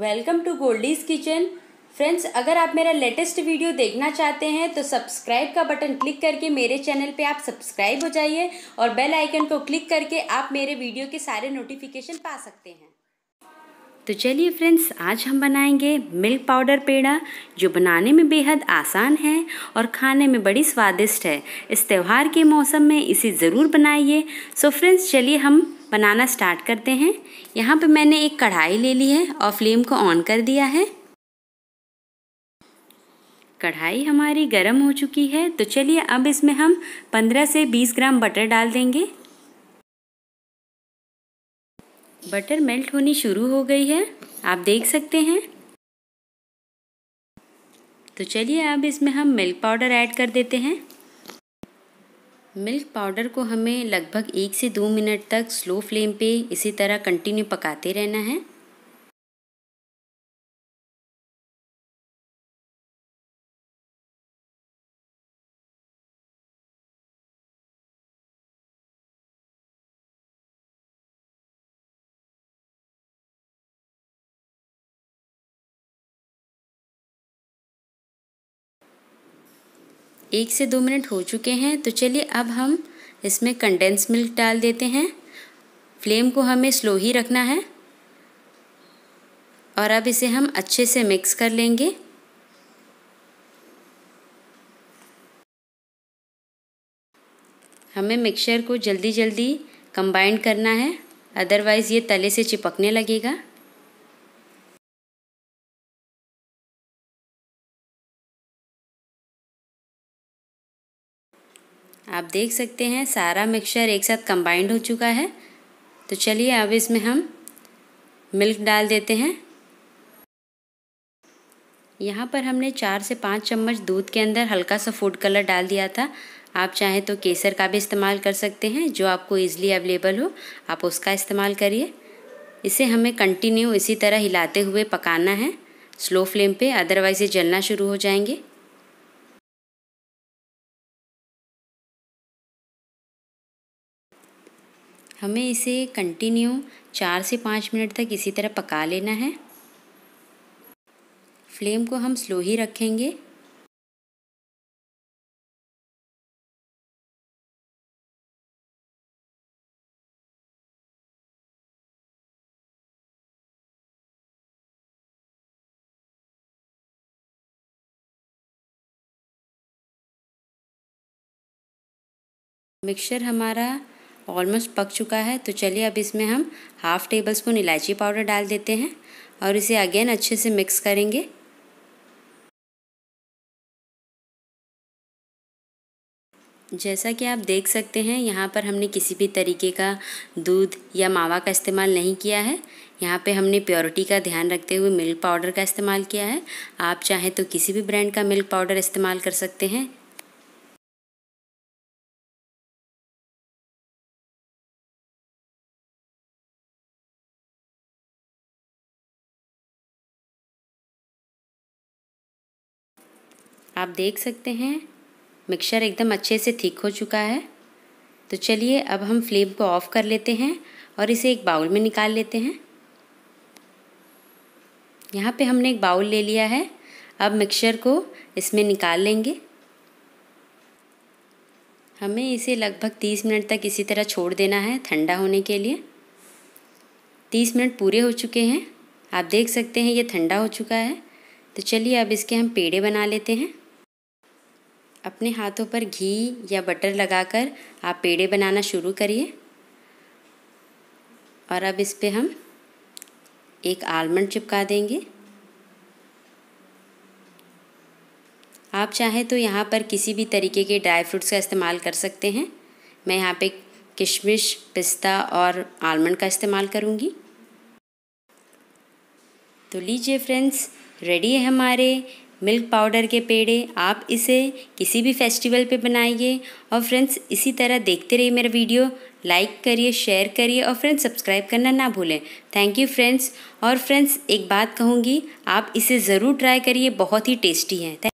welcome to Goldie's kitchen friends अगर आप मेरा लेटेस्ट वीडियो देखना चाहते हैं तो सब्सक्राइब का बटन क्लिक करके मेरे चैनल पे आप सब्सक्राइब हो जाइए और बेल आइकन को क्लिक करके आप मेरे वीडियो के सारे नोटिफिकेशन पा सकते हैं तो चलिए फ्रेंड्स आज हम बनाएंगे मिल्क पाउडर पेड़ा जो बनाने में बेहद आसान है और खाने में बड़ी स्वादिष्ट है इस त्यौहार के मौसम में इसे ज़रूर बनाइए सो फ्रेंड्स चलिए हम बनाना स्टार्ट करते हैं यहाँ पे मैंने एक कढ़ाई ले ली है और फ्लेम को ऑन कर दिया है कढ़ाई हमारी गर्म हो चुकी है तो चलिए अब इसमें हम 15 से 20 ग्राम बटर डाल देंगे बटर मेल्ट होनी शुरू हो गई है आप देख सकते हैं तो चलिए अब इसमें हम मिल्क पाउडर ऐड कर देते हैं मिल्क पाउडर को हमें लगभग एक से दो मिनट तक स्लो फ्लेम पे इसी तरह कंटिन्यू पकाते रहना है एक से दो मिनट हो चुके हैं तो चलिए अब हम इसमें कंडेंस मिल्क डाल देते हैं फ्लेम को हमें स्लो ही रखना है और अब इसे हम अच्छे से मिक्स कर लेंगे हमें मिक्सचर को जल्दी जल्दी कंबाइंड करना है अदरवाइज़ ये तले से चिपकने लगेगा आप देख सकते हैं सारा मिक्सचर एक साथ कंबाइंड हो चुका है तो चलिए अब इसमें हम मिल्क डाल देते हैं यहाँ पर हमने चार से पाँच चम्मच दूध के अंदर हल्का सा फूड कलर डाल दिया था आप चाहें तो केसर का भी इस्तेमाल कर सकते हैं जो आपको ईज़िली अवेलेबल हो आप उसका इस्तेमाल करिए इसे हमें कंटिन्यू इसी तरह हिलाते हुए पकाना है स्लो फ्लेम पे अदरवाइज़ ये जलना शुरू हो जाएंगे हमें इसे कंटिन्यू चार से पाँच मिनट तक इसी तरह पका लेना है फ्लेम को हम स्लो ही रखेंगे मिक्सचर हमारा ऑलमोस्ट पक चुका है तो चलिए अब इसमें हम हाफ़ टेबल स्पून इलायची पाउडर डाल देते हैं और इसे अगेन अच्छे से मिक्स करेंगे जैसा कि आप देख सकते हैं यहाँ पर हमने किसी भी तरीके का दूध या मावा का इस्तेमाल नहीं किया है यहाँ पे हमने प्योरिटी का ध्यान रखते हुए मिल्क पाउडर का इस्तेमाल किया है आप चाहें तो किसी भी ब्रांड का मिल्क पाउडर इस्तेमाल कर सकते हैं आप देख सकते हैं मिक्सर एकदम अच्छे से थिक हो चुका है तो चलिए अब हम फ्लेम को ऑफ़ कर लेते हैं और इसे एक बाउल में निकाल लेते हैं यहाँ पे हमने एक बाउल ले लिया है अब मिक्सर को इसमें निकाल लेंगे हमें इसे लगभग तीस मिनट तक इसी तरह छोड़ देना है ठंडा होने के लिए तीस मिनट पूरे हो चुके हैं आप देख सकते हैं ये ठंडा हो चुका है तो चलिए अब इसके हम पेड़े बना लेते हैं अपने हाथों पर घी या बटर लगाकर आप पेड़े बनाना शुरू करिए और अब इस पर हम एक आलमंड चिपका देंगे आप चाहें तो यहाँ पर किसी भी तरीके के ड्राई फ्रूट्स का इस्तेमाल कर सकते हैं मैं यहाँ पे किशमिश पिस्ता और आलमंड का इस्तेमाल करूँगी तो लीजिए फ्रेंड्स रेडी है हमारे मिल्क पाउडर के पेड़े आप इसे किसी भी फेस्टिवल पे बनाइए और फ्रेंड्स इसी तरह देखते रहिए मेरा वीडियो लाइक करिए शेयर करिए और फ्रेंड्स सब्सक्राइब करना ना भूलें थैंक यू फ्रेंड्स और फ्रेंड्स एक बात कहूँगी आप इसे ज़रूर ट्राई करिए बहुत ही टेस्टी है